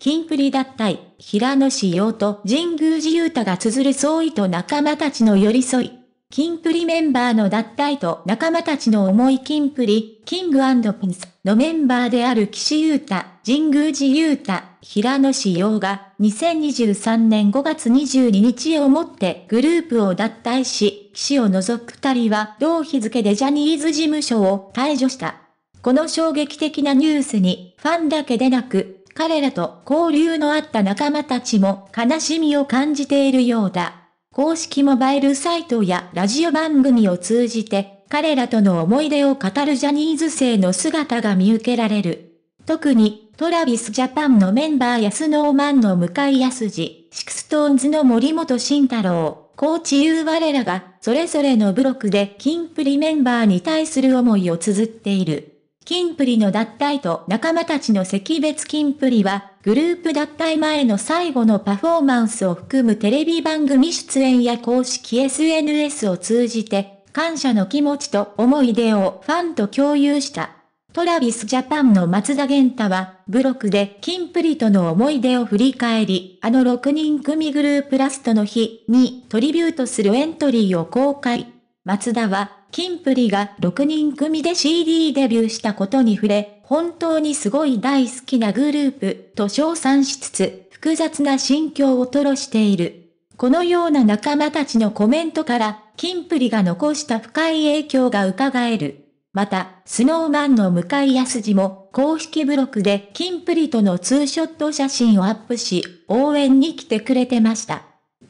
金プリ脱退、平野志陽と神宮寺勇太が綴る相意と仲間たちの寄り添い。金プリメンバーの脱退と仲間たちの思い金プリ、キングピンスのメンバーである岸優太、神宮寺優太、平野志陽が2023年5月22日をもってグループを脱退し、岸を除く二人は同日付でジャニーズ事務所を退除した。この衝撃的なニュースに、ファンだけでなく、彼らと交流のあった仲間たちも悲しみを感じているようだ。公式モバイルサイトやラジオ番組を通じて、彼らとの思い出を語るジャニーズ生の姿が見受けられる。特に、トラビスジャパンのメンバーやスノーマンの向井康二、シクストーンズの森本慎太郎、コーチユー我らが、それぞれのブロックで金プリメンバーに対する思いを綴っている。金プリの脱退と仲間たちの惜別金プリは、グループ脱退前の最後のパフォーマンスを含むテレビ番組出演や公式 SNS を通じて、感謝の気持ちと思い出をファンと共有した。トラビスジャパンの松田玄太は、ブログで金プリとの思い出を振り返り、あの6人組グループラストの日にトリビュートするエントリーを公開。松田は、キンプリが6人組で CD デビューしたことに触れ、本当にすごい大好きなグループと称賛しつつ、複雑な心境を吐露している。このような仲間たちのコメントから、キンプリが残した深い影響が伺える。また、スノーマンの向井康二も、公式ブログでキンプリとのツーショット写真をアップし、応援に来てくれてました。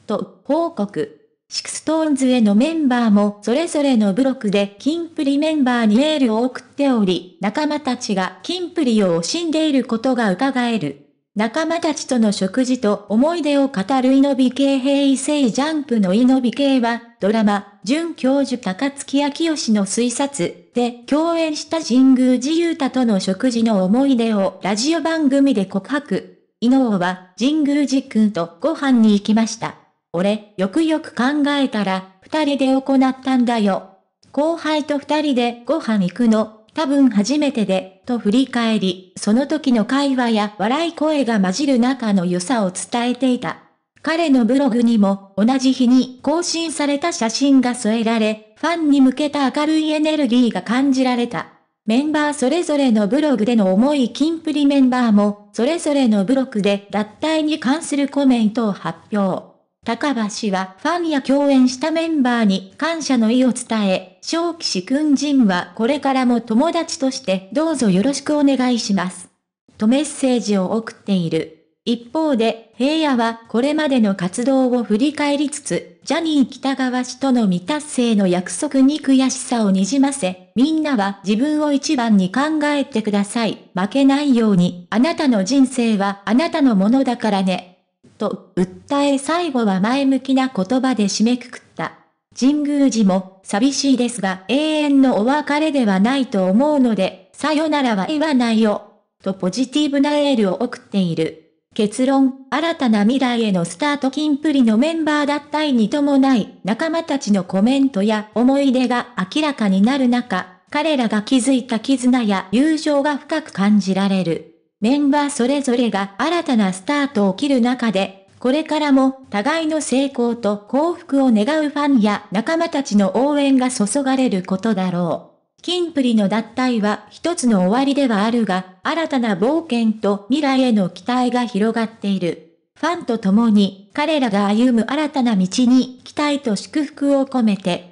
と、報告。シクストーンズへのメンバーもそれぞれのブロックでキンプリメンバーにエールを送っており、仲間たちがキンプリを惜しんでいることが伺える。仲間たちとの食事と思い出を語るイノビ系平性ジャンプのイノビ系は、ドラマ、准教授高月明義の推察で共演した神宮寺雄太との食事の思い出をラジオ番組で告白。ノ能は神宮寺君とご飯に行きました。俺、よくよく考えたら、二人で行ったんだよ。後輩と二人でご飯行くの、多分初めてで、と振り返り、その時の会話や笑い声が混じる中の良さを伝えていた。彼のブログにも、同じ日に更新された写真が添えられ、ファンに向けた明るいエネルギーが感じられた。メンバーそれぞれのブログでの思いキンプリメンバーも、それぞれのブログで脱退に関するコメントを発表。高橋はファンや共演したメンバーに感謝の意を伝え、正騎士君人はこれからも友達としてどうぞよろしくお願いします。とメッセージを送っている。一方で、平野はこれまでの活動を振り返りつつ、ジャニー北川氏との未達成の約束に悔しさをにじませ、みんなは自分を一番に考えてください。負けないように、あなたの人生はあなたのものだからね。と訴え最後は前向きな言葉で締めくくった。神宮寺も寂しいですが永遠のお別れではないと思うので、さよならは言わないよ。とポジティブなエールを送っている。結論、新たな未来へのスタート金プリのメンバー脱退に伴い、仲間たちのコメントや思い出が明らかになる中、彼らが築いた絆や友情が深く感じられる。メンバーそれぞれが新たなスタートを切る中で、これからも互いの成功と幸福を願うファンや仲間たちの応援が注がれることだろう。キンプリの脱退は一つの終わりではあるが、新たな冒険と未来への期待が広がっている。ファンと共に彼らが歩む新たな道に期待と祝福を込めて